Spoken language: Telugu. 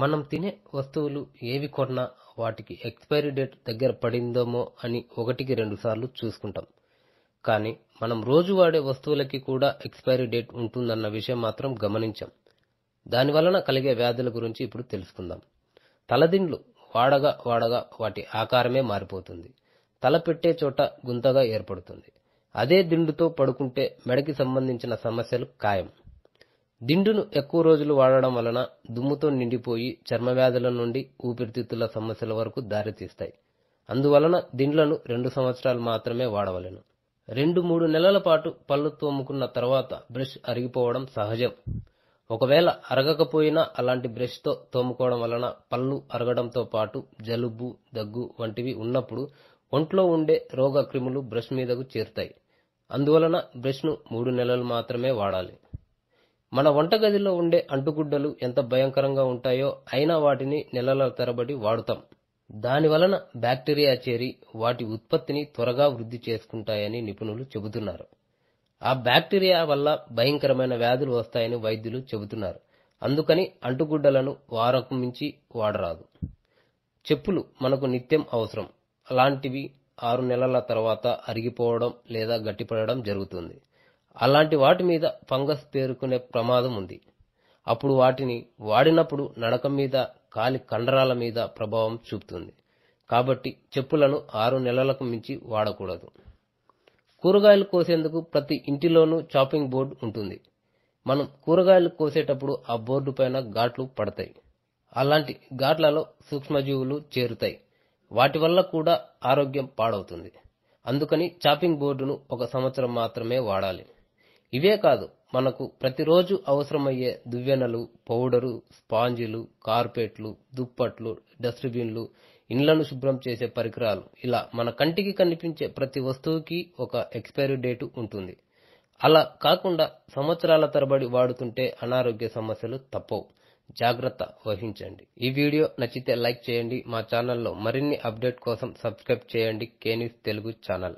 మనం తినే వస్తువులు ఏవి కొన్నా వాటికి ఎక్స్పైరీ డేట్ దగ్గర పడిందేమో అని ఒకటికి రెండు సార్లు చూసుకుంటాం కానీ మనం రోజు వాడే వస్తువులకి కూడా ఎక్స్పైరీ డేట్ ఉంటుందన్న విషయం మాత్రం గమనించాం దానివలన కలిగే వ్యాధుల గురించి ఇప్పుడు తెలుసుకుందాం తలదిండ్లు వాడగా వాడగా వాటి ఆకారమే మారిపోతుంది తల పెట్టే చోట గుంతగా ఏర్పడుతుంది అదే దిండుతో పడుకుంటే మెడకి సంబంధించిన సమస్యలు ఖాయం దిండును ఎక్కువ రోజులు వాడడం వలన దుమ్ముతో నిండిపోయి చర్మ వ్యాధుల నుండి ఊపిరితిత్తుల సమస్యల వరకు దారితీస్తాయి అందువలన దిండ్లను రెండు సంవత్సరాలు మాత్రమే వాడవలెను రెండు మూడు నెలల పాటు పళ్ళు తోముకున్న తర్వాత బ్రష్ అరిగిపోవడం సహజం ఒకవేళ అరగకపోయినా అలాంటి బ్రష్తో తోముకోవడం వలన పళ్ళు అరగడంతో పాటు జలుబు దగ్గు వంటివి ఉన్నప్పుడు ఒంట్లో ఉండే రోగ క్రిములు బ్రష్ మీదకు చేరుతాయి అందువలన బ్రష్ను మూడు నెలలు మాత్రమే వాడాలి మన వంటగదిలో ఉండే అంటుగుడ్డలు ఎంత భయంకరంగా ఉంటాయో అయినా వాటిని నెలల తరబడి వాడుతాం దానివలన బ్యాక్టీరియా చేరి వాటి ఉత్పత్తిని త్వరగా వృద్ధి చేసుకుంటాయని నిపుణులు చెబుతున్నారు ఆ బ్యాక్టీరియా వల్ల భయంకరమైన వ్యాధులు వస్తాయని వైద్యులు చెబుతున్నారు అందుకని అంటుగుడ్డలను వారకు మించి వాడరాదు చెప్పులు మనకు నిత్యం అవసరం అలాంటివి ఆరు నెలల తర్వాత అరిగిపోవడం లేదా గట్టిపడడం జరుగుతుంది అలాంటి వాటి మీద ఫంగస్ పేరుకునే ప్రమాదం ఉంది అప్పుడు వాటిని వాడినప్పుడు నడక మీద కాలి కండరాల మీద ప్రభావం చూపుతుంది కాబట్టి చెప్పులను ఆరు నెలలకు మించి వాడకూడదు కూరగాయలు కోసేందుకు ప్రతి ఇంటిలోనూ చాపింగ్ బోర్డు ఉంటుంది మనం కూరగాయలు కోసేటప్పుడు ఆ బోర్డు పైన ఘాట్లు పడతాయి అలాంటి ఘాట్లలో సూక్ష్మజీవులు చేరుతాయి వాటి వల్ల కూడా ఆరోగ్యం పాడవుతుంది అందుకని చాపింగ్ బోర్డును ఒక సంవత్సరం మాత్రమే వాడాలి ఇవే కాదు మనకు ప్రతిరోజు అవసరమయ్యే దువ్వెనలు పౌడరు స్పాంజీలు కార్పెట్లు దుప్పట్లు డస్ట్బిన్లు ఇండ్లను శుభ్రం చేసే పరికరాలు ఇలా మన కంటికి కనిపించే ప్రతి వస్తువుకి ఒక ఎక్స్పైరీ డేట్ ఉంటుంది అలా కాకుండా సంవత్సరాల తరబడి వాడుతుంటే అనారోగ్య సమస్యలు తప్పవు జాగ్రత్త వహించండి ఈ వీడియో నచ్చితే లైక్ చేయండి మా ఛానల్లో మరిన్ని అప్డేట్ కోసం సబ్స్క్రైబ్ చేయండి కేనిస్ తెలుగు ఛానల్